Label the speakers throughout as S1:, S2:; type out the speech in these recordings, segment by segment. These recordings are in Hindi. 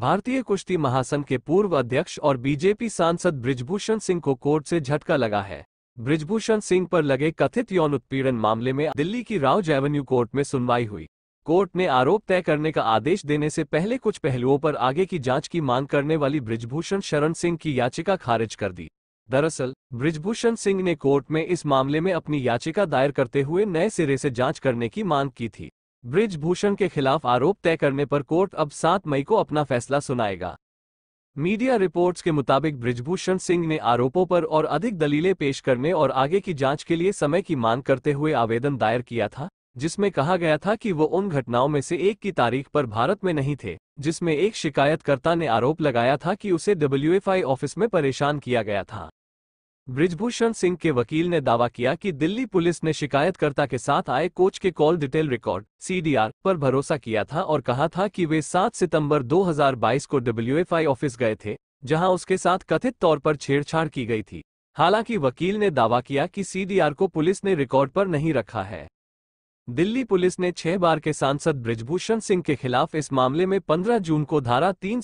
S1: भारतीय कुश्ती महासंघ के पूर्व अध्यक्ष और बीजेपी सांसद ब्रिजभूषण सिंह को कोर्ट से झटका लगा है ब्रिजभूषण सिंह पर लगे कथित यौन उत्पीड़न मामले में दिल्ली की राउज एवेन्यू कोर्ट में सुनवाई हुई कोर्ट ने आरोप तय करने का आदेश देने से पहले कुछ पहलुओं पर आगे की जांच की मांग करने वाली ब्रिजभूषण शरण सिंह की याचिका खारिज कर दी दरअसल ब्रिजभूषण सिंह ने कोर्ट में इस मामले में अपनी याचिका दायर करते हुए नए सिरे से जांच करने की मांग की थी ब्रिजभूषण के खिलाफ आरोप तय करने पर कोर्ट अब 7 मई को अपना फैसला सुनाएगा मीडिया रिपोर्ट्स के मुताबिक ब्रिजभूषण सिंह ने आरोपों पर और अधिक दलीलें पेश करने और आगे की जांच के लिए समय की मांग करते हुए आवेदन दायर किया था जिसमें कहा गया था कि वो उन घटनाओं में से एक की तारीख पर भारत में नहीं थे जिसमें एक शिकायतकर्ता ने आरोप लगाया था कि उसे डब्ल्यूएफआई ऑफिस में परेशान किया गया था ब्रिजभूषण सिंह के वकील ने दावा किया कि दिल्ली पुलिस ने शिकायतकर्ता के साथ आए कोच के कॉल डिटेल रिकॉर्ड सीडीआर पर भरोसा किया था और कहा था कि वे 7 सितंबर 2022 को डब्ल्यूएफआई ऑफिस गए थे जहां उसके साथ कथित तौर पर छेड़छाड़ की गई थी हालांकि वकील ने दावा किया कि सीडीआर को पुलिस ने रिकॉर्ड पर नहीं रखा है दिल्ली पुलिस ने छह बार के सांसद ब्रिजभूषण सिंह के खिलाफ इस मामले में 15 जून को धारा तीन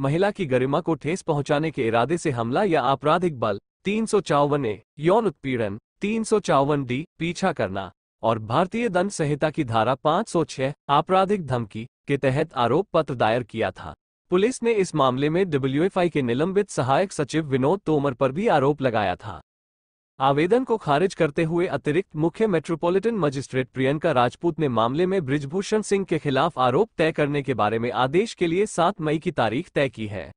S1: महिला की गरिमा को ठेस पहुंचाने के इरादे से हमला या आपराधिक बल तीन सौ चौवन ए यौन उत्पीड़न तीन सौ चौवन डी पीछा करना और भारतीय दंड संहिता की धारा 506 आपराधिक धमकी के तहत आरोप पत्र दायर किया था पुलिस ने इस मामले में डब्ल्यूएफआई के निलंबित सहायक सचिव विनोद तोमर पर भी आरोप लगाया था आवेदन को खारिज करते हुए अतिरिक्त मुख्य मेट्रोपॉलिटन मजिस्ट्रेट प्रियंका राजपूत ने मामले में ब्रिजभूषण सिंह के खिलाफ आरोप तय करने के बारे में आदेश के लिए 7 मई की तारीख तय की है